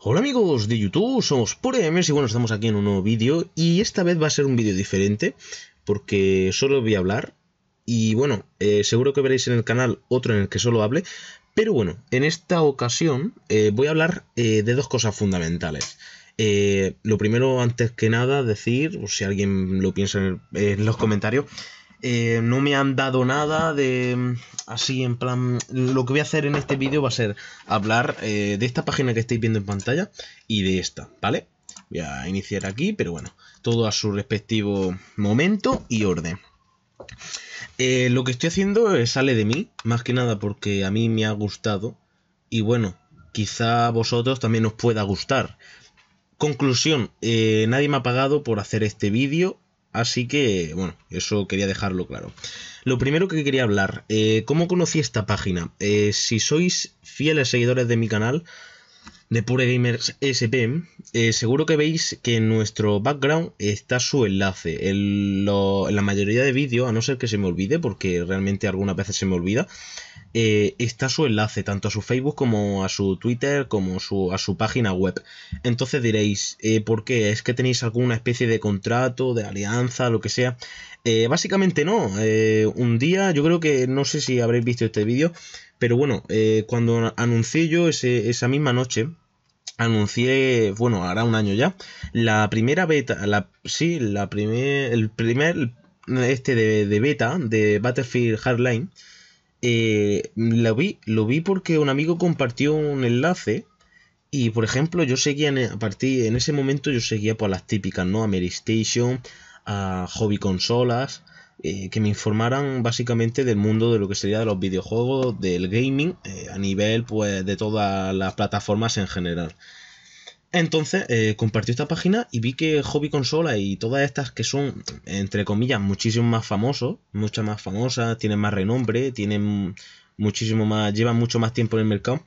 Hola amigos de YouTube, somos PureMS y bueno, estamos aquí en un nuevo vídeo y esta vez va a ser un vídeo diferente porque solo voy a hablar y bueno, eh, seguro que veréis en el canal otro en el que solo hable, pero bueno, en esta ocasión eh, voy a hablar eh, de dos cosas fundamentales. lo primero, antes que nada, decir, o si alguien lo piensa en los comentarios, eh, no me han dado nada de mm, así en plan lo que voy a hacer en este vídeo va a ser hablar eh, de esta página que estáis viendo en pantalla y de esta vale voy a iniciar aquí pero bueno todo a su respectivo momento y orden eh, lo que estoy haciendo sale de mí más que nada porque a mí me ha gustado y bueno quizá a vosotros también os pueda gustar conclusión nadie me ha pagado por hacer este vídeo Así que, bueno, eso quería dejarlo claro. Lo primero que quería hablar, eh, ¿cómo conocí esta página? Eh, si sois fieles seguidores de mi canal, de Pure Gamers SP, eh, seguro que veis que en nuestro background está su enlace. en la mayoría de vídeos, a no ser que se me olvide, porque realmente algunas veces se me olvida, eh, está su enlace tanto a su Facebook como a su Twitter como su, a su página web. Entonces diréis, eh, ¿por qué? ¿Es que tenéis alguna especie de contrato, de alianza, lo que sea? Eh, básicamente no. un día, yo creo que no sé si habréis visto este vídeo, pero bueno, cuando anuncié yo esa misma noche, anuncié, bueno, hará un año ya, la primera beta, la, sí, la primer, el primer, este de, de beta de Battlefield Hardline, eh, lo, vi, lo vi porque un amigo compartió un enlace y, por ejemplo, yo seguía en, e, a partir, en ese momento yo seguía por las típicas, ¿no? A Mary Station, a Hobby Consolas, eh, que me informaran básicamente del mundo de lo que sería de los videojuegos, del gaming, eh, a nivel pues de todas las plataformas en general. Entonces eh, compartí compartió esta página y vi que Hobby Consola y todas estas que son, entre comillas, muchísimo más famosos, muchas más famosas, tienen más renombre, tienen muchísimo más, llevan mucho más tiempo en el mercado,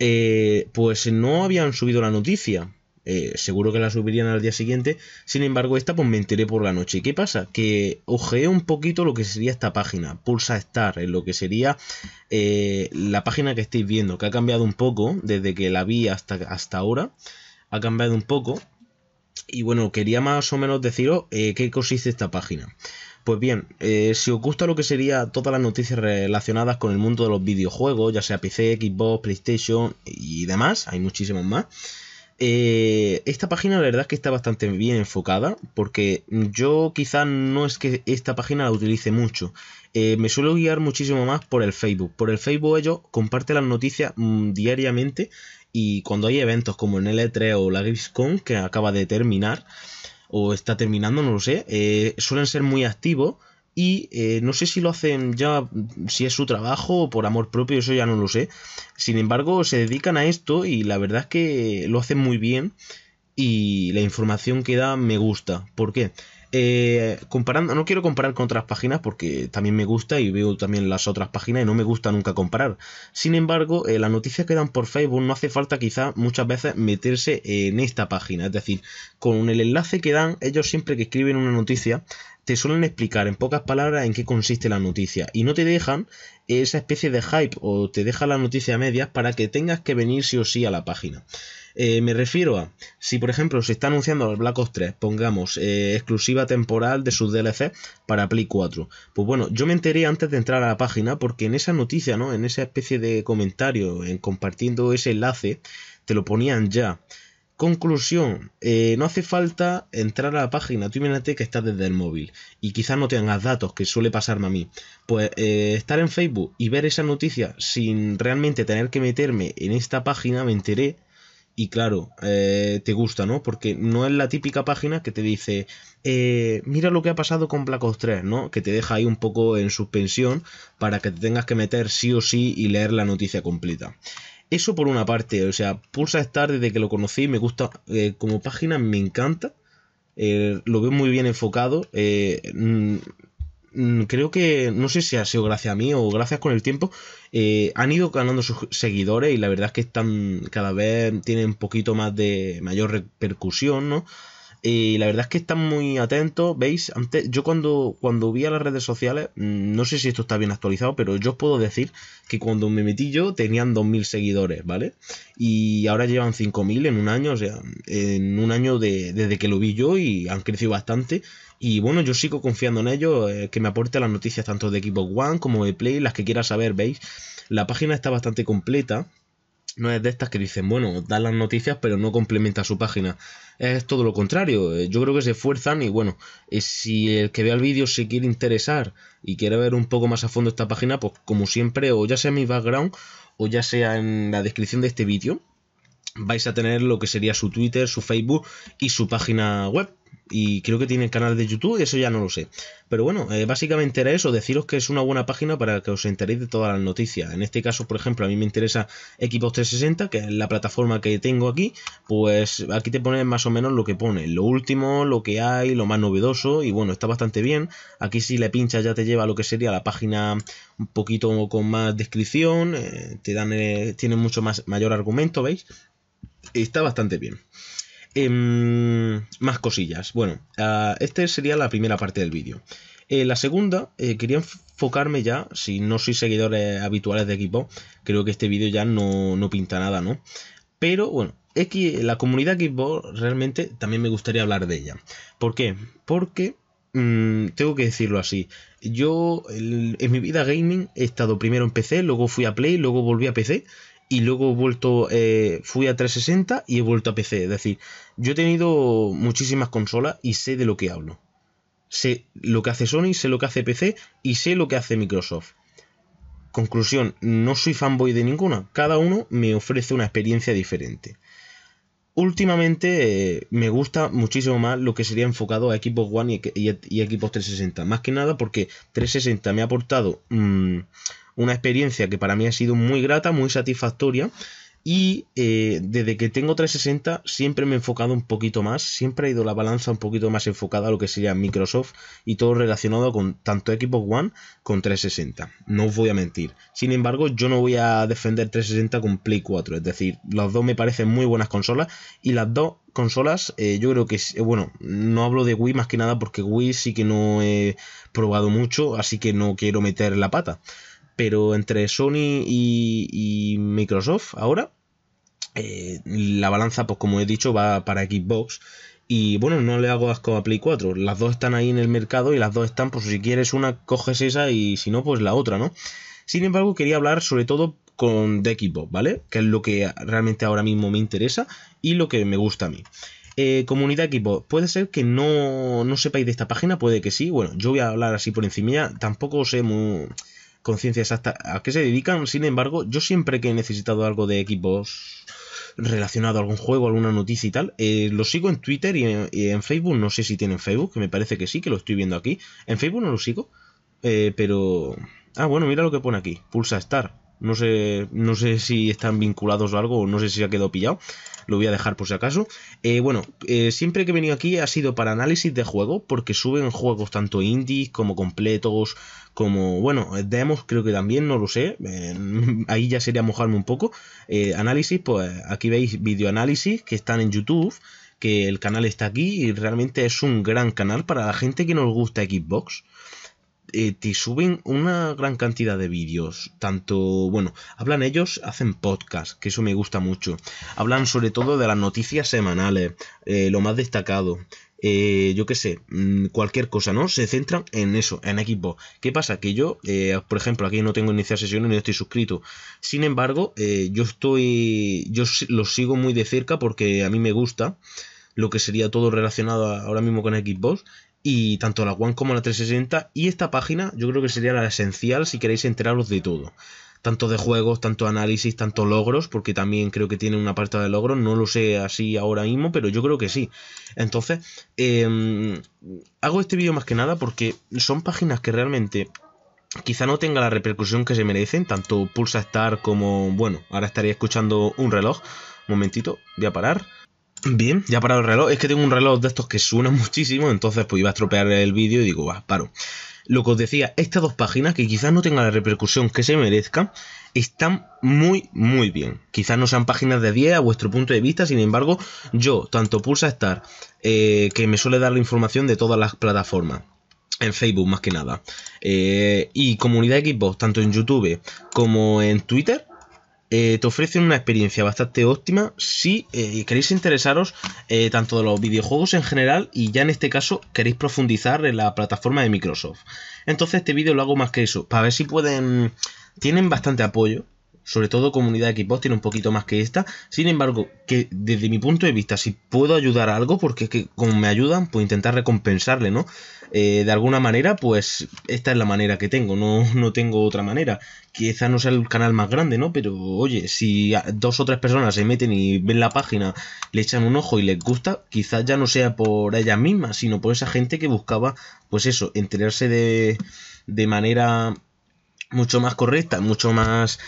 eh, pues no habían subido la noticia. Eh, seguro que la subirían al día siguiente. Sin embargo, esta pues me enteré por la noche. ¿Qué pasa? Que ojeé un poquito lo que sería esta página, Pulsa Star, en lo que sería la página que estáis viendo, que ha cambiado un poco desde que la vi hasta, hasta ahora ha cambiado un poco. Y bueno, quería más o menos deciros eh, qué consiste esta página. Pues bien, eh, si os gusta lo que sería todas las noticias relacionadas con el mundo de los videojuegos, ya sea PC, Xbox, PlayStation y demás, hay muchísimos más eh, esta página la verdad es que está bastante bien enfocada porque yo quizá no es que esta página la utilice mucho. Eh, me suelo guiar muchísimo más por el Facebook. Por el Facebook ellos comparten las noticias mm, diariamente y cuando hay eventos como el L3 o la Gamescom que acaba de terminar o está terminando, no lo sé, eh, suelen ser muy activos y eh, no sé si lo hacen ya, si es su trabajo o por amor propio, eso ya no lo sé. Sin embargo, se dedican a esto y la verdad es que lo hacen muy bien y la información que da me gusta. ¿Por qué? Eh, comparando, no quiero comparar con otras páginas porque también me gusta y veo también las otras páginas y no me gusta nunca comparar. Sin embargo, eh, las noticias que dan por Facebook no hace falta quizá muchas veces meterse en esta página. Es decir, con el enlace que dan, ellos siempre que escriben una noticia te suelen explicar en pocas palabras en qué consiste la noticia y no te dejan esa especie de hype o te deja la noticia a medias para que tengas que venir sí o sí a la página. Eh, me refiero a, si por ejemplo se está anunciando los Black Ops 3, pongamos eh, exclusiva temporal de sus DLC para Play 4. Pues bueno, yo me enteré antes de entrar a la página porque en esa noticia, ¿no? En esa especie de comentario, en compartiendo ese enlace, te lo ponían ya. Conclusión, eh, no hace falta entrar a la página, tú imagínate que estás desde el móvil y quizás no tengas datos, que suele pasarme a mí. Pues eh, estar en Facebook y ver esa noticia sin realmente tener que meterme en esta página, me enteré y claro, eh, te gusta, ¿no? Porque no es la típica página que te dice, mira lo que ha pasado con Black Ops 3, ¿no? Que te deja ahí un poco en suspensión para que te tengas que meter sí o sí y leer la noticia completa. Eso por una parte, o sea, Pulsa tarde desde que lo conocí me gusta, eh, como página me encanta, eh, lo veo muy bien enfocado, eh, mm, mm, creo que, no sé si ha sido gracias a mí o gracias con el tiempo, han ido ganando sus seguidores y la verdad es que están, cada vez tienen un poquito más de mayor repercusión, ¿no? Y la verdad es que están muy atentos, ¿veis? Antes, yo cuando, cuando vi a las redes sociales, mm, no sé si esto está bien actualizado, pero yo os puedo decir que cuando me metí yo tenían 2.000 seguidores, ¿vale? Y ahora llevan 5.000 en un año, o sea, en un año desde que lo vi yo y han crecido bastante. Y bueno, yo sigo confiando en ellos, eh, que me aporte las noticias tanto de Xbox One como de Play, las que quiera saber, ¿veis? La página está bastante completa no es de estas que dicen, bueno, dan las noticias pero no complementa su página. Es todo lo contrario, eh, yo creo que se esfuerzan y bueno, eh, si el que vea el vídeo se quiere interesar y quiere ver un poco más a fondo esta página, pues como siempre, o ya sea en mi background o ya sea en la descripción de este vídeo, vais a tener lo que sería su Twitter, su Facebook y su página web y creo que tiene canal de YouTube, y eso ya no lo sé. Pero bueno, eh, básicamente era eso, deciros que es una buena página para que os enteréis de todas las noticias. En este caso, por ejemplo, a mí me interesa equipos 360, que es la plataforma que tengo aquí, pues aquí te ponen más o menos lo que pone, lo último, lo que hay, lo más novedoso, y bueno, está bastante bien. Aquí si le pinchas ya te lleva a lo que sería la página un poquito con más descripción, eh, te dan, eh, tienen mucho más, mayor argumento, ¿veis? está bastante bien. Em, más cosillas. Bueno, ah, esta sería la primera parte del vídeo. Eh, la segunda, eh, quería enfocarme ya, si no soy seguidores habituales de equipo, creo que este vídeo ya no, no, pinta nada, ¿no? Pero bueno, la comunidad Xbox realmente también me gustaría hablar de ella. ¿Por qué? Porque mm, tengo que decirlo así. Yo en mi vida gaming he estado primero en PC, luego fui a Play, luego volví a PC y luego he vuelto, eh, fui a 360 y he vuelto a PC. Es decir, yo he tenido muchísimas consolas y sé de lo que hablo. Sé lo que hace Sony, sé lo que hace PC y sé lo que hace Microsoft. Conclusión, no soy fanboy de ninguna, cada uno me ofrece una experiencia diferente. Últimamente eh, me gusta muchísimo más lo que sería enfocado a equipos One y, equipos 360, más que nada porque 360 me ha aportado... Mm, una experiencia que para mí ha sido muy grata, muy satisfactoria. Y eh, desde que tengo 360 siempre me he enfocado un poquito más, siempre ha ido la balanza un poquito más enfocada a lo que sería Microsoft y todo relacionado con tanto Xbox One con 360. No os voy a mentir. Sin embargo, yo no voy a defender 360 con Play 4. Es decir, las dos me parecen muy buenas consolas y las dos consolas, eh, yo creo que, eh, bueno, no hablo de Wii más que nada porque Wii sí que no he probado mucho, así que no quiero meter la pata pero entre Sony y, Microsoft ahora, eh, la balanza, pues como he dicho, va para Xbox. Y bueno, no le hago asco a Play 4. Las dos están ahí en el mercado y las dos están, pues si quieres una, coges esa y si no, pues la otra, ¿no? Sin embargo, quería hablar sobre todo con de Xbox, ¿vale? Que es lo que realmente ahora mismo me interesa y lo que me gusta a mí. Eh, comunidad Xbox. puede ser que no, no sepáis de esta página, puede que sí. Bueno, yo voy a hablar así por encima. Tampoco sé muy, conciencia exacta a qué se dedican. Sin embargo, yo siempre que he necesitado algo de equipos relacionado a algún juego, alguna noticia y tal, eh, lo sigo en Twitter y en, Facebook. No sé si tienen Facebook, que me parece que sí, que lo estoy viendo aquí. En Facebook no lo sigo, eh, pero... Ah, bueno, mira lo que pone aquí. Pulsa estar no sé, no sé si están vinculados o algo, no sé si se ha quedado pillado. Lo voy a dejar por si acaso. Eh, bueno, eh, siempre que he venido aquí ha sido para análisis de juego, porque suben juegos tanto indies como completos, como, bueno, eh, demos creo que también, no lo sé. ahí ya sería mojarme un poco. análisis, pues aquí veis videoanálisis que están en YouTube, que el canal está aquí y realmente es un gran canal para la gente que nos gusta Xbox. Eh, te suben una gran cantidad de vídeos. Tanto, bueno, hablan ellos, hacen podcast, que eso me gusta mucho. Hablan sobre todo de las noticias semanales, eh, lo más destacado. Eh, yo qué sé, mm, cualquier cosa, ¿no? Se centran en eso, en Xbox... ¿Qué pasa? Que yo, por ejemplo, aquí no tengo iniciar sesiones ni estoy suscrito. Sin embargo, yo estoy. Yo los sigo muy de cerca porque a mí me gusta lo que sería todo relacionado ahora mismo con Xbox y tanto la One como la 360 y esta página yo creo que sería la esencial si queréis enteraros de todo. Tanto de juegos, tanto análisis, tanto logros, porque también creo que tiene una parte de logros, no lo sé así ahora mismo, pero yo creo que sí. Entonces, em, hago este vídeo más que nada porque son páginas que realmente quizá no tenga la repercusión que se merecen, tanto Pulsa Star como, bueno, ahora estaría escuchando un reloj. Un Momentito, voy a parar. Bien, ya parado el reloj. Es que tengo un reloj de estos que suena muchísimo, entonces pues iba a estropear el vídeo y digo, va, paro. Lo que os decía, estas dos páginas, que quizás no tengan la repercusión que se merezca están muy, muy bien. Quizás no sean páginas de 10 a vuestro punto de vista, sin embargo, yo, tanto Pulsa estar eh, que me suele dar la información de todas las plataformas, en Facebook más que nada, eh, y comunidad Xbox, tanto en YouTube como en Twitter, eh, te ofrecen una experiencia bastante óptima si eh, queréis interesaros eh, tanto de los videojuegos en general y ya en este caso queréis profundizar en la plataforma de Microsoft. Entonces este vídeo lo hago más que eso, para ver si pueden... Tienen bastante apoyo, sobre todo comunidad de tiene un poquito más que esta. Sin embargo, que desde mi punto de vista, si puedo ayudar a algo, porque es que como me ayudan, pues intentar recompensarle, ¿no? Eh, de alguna manera, pues esta es la manera que tengo, no, no tengo otra manera. Quizás no sea el canal más grande, ¿no? Pero oye, si dos o tres personas se meten y ven la página, le echan un ojo y les gusta, quizás ya no sea por ellas mismas, sino por esa gente que buscaba, pues eso, enterarse de, de manera mucho más correcta, mucho más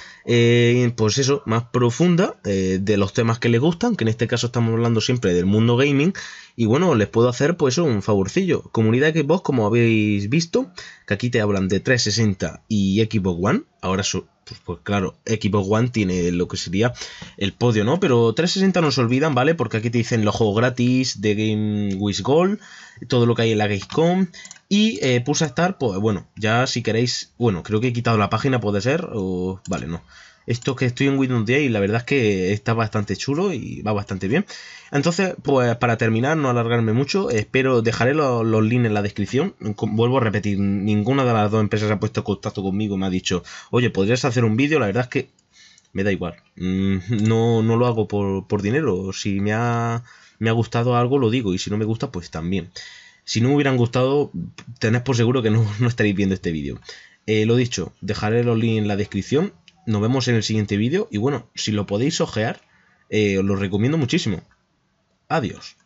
pues eso, más profunda eh, de los temas que les gustan, que en este caso estamos hablando siempre del mundo gaming. Y bueno, les puedo hacer pues un favorcillo. Comunidad Xbox, como habéis visto, que aquí te hablan de 360 y Xbox One. Ahora, pues, pues, claro, Xbox One tiene lo que sería el podio, ¿no? Pero 360 no se olvidan, ¿vale? Porque aquí te dicen los juegos gratis de Game with Gold, todo lo que hay en la Gamecom Y eh, a estar pues bueno, ya si queréis, bueno, creo que he quitado la página, puede ser, o... Vale, no. Esto que estoy en Windows 10 y la verdad es que está bastante chulo y va bastante bien. Entonces, pues para terminar, no alargarme mucho, espero dejaré los, links en la descripción. Vuelvo a repetir, ninguna de las dos empresas ha puesto contacto conmigo, me ha dicho, oye, podrías hacer un vídeo, la verdad es que me da igual. Mm, no, no lo hago por, dinero, si me ha, gustado algo lo digo y si no me gusta, pues también. Si no me hubieran gustado, tenéis por seguro que no, no estaréis viendo este vídeo. Eh, lo dicho, dejaré los links en la descripción nos vemos en el siguiente vídeo y bueno, si lo podéis ojear, eh, os lo recomiendo muchísimo. Adiós.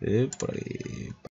Eh, por